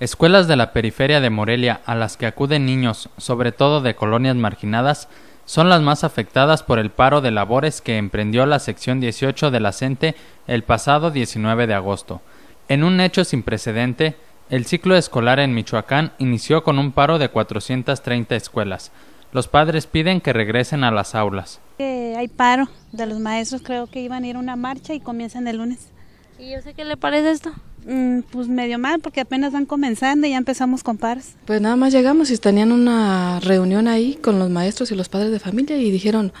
Escuelas de la periferia de Morelia a las que acuden niños, sobre todo de colonias marginadas, son las más afectadas por el paro de labores que emprendió la sección 18 de la CENTE el pasado 19 de agosto. En un hecho sin precedente, el ciclo escolar en Michoacán inició con un paro de 430 escuelas. Los padres piden que regresen a las aulas. hay paro de los maestros, creo que iban a ir a una marcha y comienzan el lunes. ¿Y yo sé qué le parece esto? Mm, pues medio mal porque apenas van comenzando y ya empezamos con PARS. Pues nada más llegamos y tenían una reunión ahí con los maestros y los padres de familia y dijeron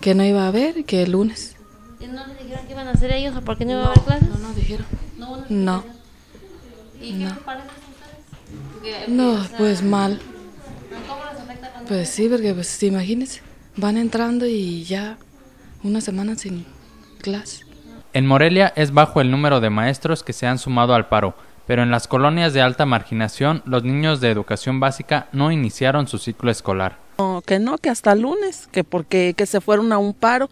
que no iba a haber, que el lunes. ¿Y no les dijeron qué iban a hacer ellos o por qué no, iba a haber clases? No, no dijeron. No. ¿Y qué No, pues mal. ¿Cómo les afecta cuando Pues sí, porque pues imagínense, van entrando y ya una semana sin clase. En Morelia es bajo el número de maestros que se han sumado al paro, pero en las colonias de alta marginación los niños de educación básica no iniciaron su ciclo escolar. que no, que hasta lunes, que porque que se fueron a un paro,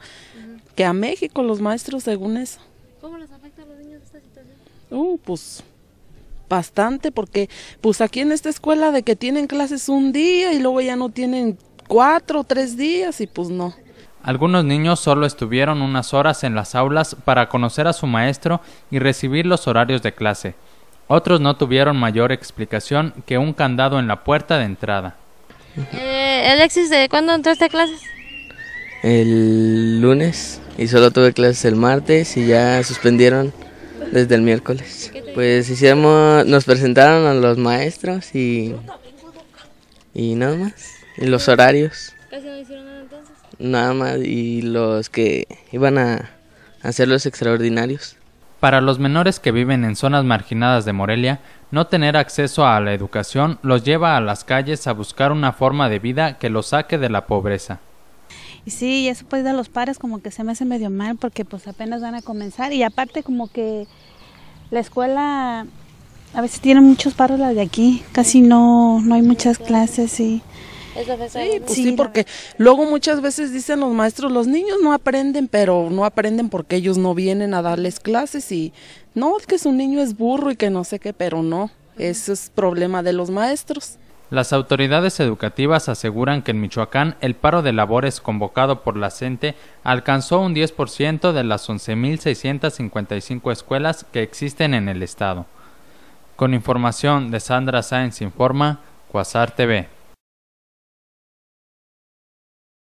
que a México los maestros según eso. ¿Cómo les afecta a los niños esta situación? Uh, pues bastante porque pues aquí en esta escuela de que tienen clases un día y luego ya no tienen cuatro o tres días y pues no. Algunos niños solo estuvieron unas horas en las aulas para conocer a su maestro y recibir los horarios de clase. Otros no tuvieron mayor explicación que un candado en la puerta de entrada. Eh, Alexis, ¿de cuándo entraste a clases? El lunes y solo tuve clases el martes y ya suspendieron desde el miércoles. Pues hicimos, nos presentaron a los maestros y y nada más, y los horarios. Casi nada más y los que iban a hacer los extraordinarios. Para los menores que viven en zonas marginadas de Morelia, no tener acceso a la educación los lleva a las calles a buscar una forma de vida que los saque de la pobreza. Y sí, eso pues a los padres como que se me hace medio mal porque pues apenas van a comenzar y aparte como que la escuela a veces tiene muchos paros las de aquí, casi no, no hay muchas clases y sí, pues porque luego muchas veces dicen los maestros, los niños no aprenden, pero no aprenden porque ellos no vienen a darles clases y no, es que su niño es burro y que no sé qué, pero no, eso es problema de los maestros. Las autoridades educativas aseguran que en Michoacán el paro de labores convocado por la CENTE alcanzó un 10% de las 11.655 escuelas que existen en el estado. Con información de Sandra Sáenz Informa, Cuasar TV.